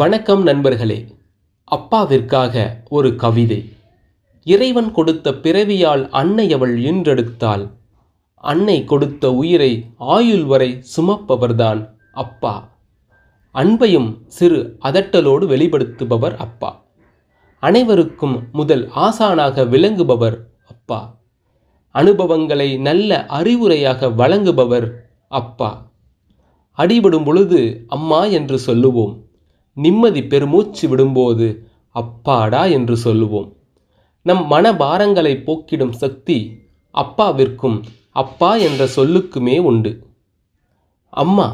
வணக்கம் நண்பர்களே அப்பாவிற்காக ஒரு கவிதை இறைவன் கொடுத்த பிறவியால் அன்னை அவள் இன்றெடுத்தாள் அன்னை கொடுத்த உயிரை ஆயுள் வரை சுமப்பவர்தான் அப்பா அன்பையும் சிறு அதட்டலோடு வெளிப்படுத்துபவர் அப்பா அனைவருக்கும் முதல் ஆசானாக விளங்குபவர் அப்பா அனுபவங்களை நல்ல அறிவுரையாக வழங்குபவர் அப்பா அடிபடும் பொழுது அம்மா என்று சொல்லுவோம் நிம்மதி பெருமூச்சு விடும்போது அப்பாடா என்று சொல்லுவோம் நம் மனபாரங்களை போக்கிடும் சக்தி அப்பாவிற்கும் அப்பா என்ற சொல்லுக்குமே உண்டு அம்மா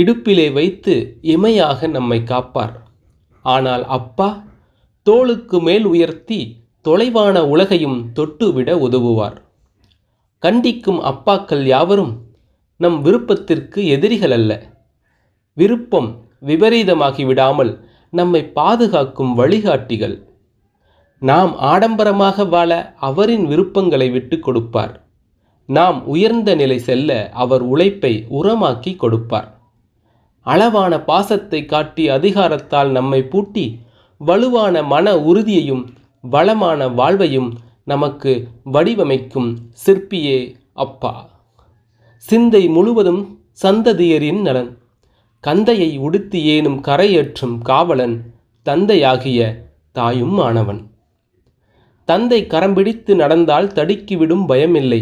இடுப்பிலே வைத்து இமையாக நம்மை காப்பார் ஆனால் அப்பா தோளுக்கு மேல் உயர்த்தி தொலைவான உலகையும் தொட்டுவிட உதவுவார் கண்டிக்கும் அப்பாக்கள் யாவரும் நம் விருப்பத்திற்கு எதிரிகள் அல்ல விருப்பம் விபரீதமாகி விடாமல் நம்மை பாதுகாக்கும் வழிகாட்டிகள் நாம் ஆடம்பரமாக வாழ அவரின் விருப்பங்களை விட்டு கொடுப்பார் நாம் உயர்ந்த நிலை செல்ல அவர் உழைப்பை உரமாக்கி கொடுப்பார் அளவான பாசத்தை காட்டி அதிகாரத்தால் நம்மை பூட்டி வலுவான மன உறுதியையும் வளமான வாழ்வையும் நமக்கு வடிவமைக்கும் சிற்பியே அப்பா சிந்தை முழுவதும் சந்ததியரின் நலன் கந்தையை உடுத்து ஏனும் கரையற்றும் காவலன் தந்தையாகிய தாயும் ஆனவன் தந்தை கரம்பிடித்து நடந்தால் தடுக்கிவிடும் பயமில்லை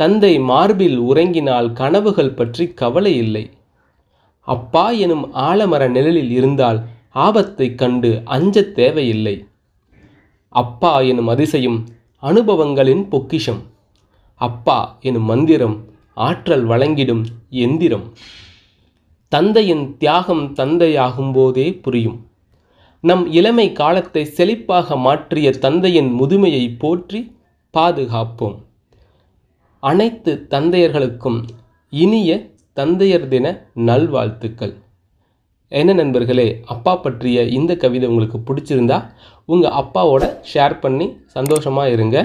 தந்தை மார்பில் உறங்கினால் கனவுகள் பற்றி கவலை இல்லை அப்பா எனும் ஆலமர நிழலில் இருந்தால் ஆபத்தை கண்டு அஞ்ச தேவையில்லை அப்பா எனும் அதிசயம் அனுபவங்களின் பொக்கிஷம் அப்பா எனும் மந்திரம் ஆற்றல் வழங்கிடும் எந்திரம் தந்தையின் தியாகம் தந்தையாகும் போதே புரியும் நம் இளமை காலத்தை செழிப்பாக மாற்றிய தந்தையின் முதுமையை போற்றி பாதுகாப்போம் அனைத்து தந்தையர்களுக்கும் இனிய தந்தையர் தின நல்வாழ்த்துக்கள் என்ன நண்பர்களே அப்பா பற்றிய இந்த கவிதை உங்களுக்கு பிடிச்சிருந்தா உங்கள் அப்பாவோட ஷேர் பண்ணி சந்தோஷமாக இருங்க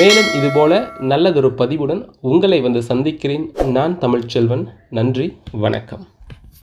மேலும் இதுபோல நல்லதொரு பதிவுடன் உங்களை வந்து சந்திக்கிறேன் நான் தமிழ்ச்செல்வன் நன்றி வணக்கம்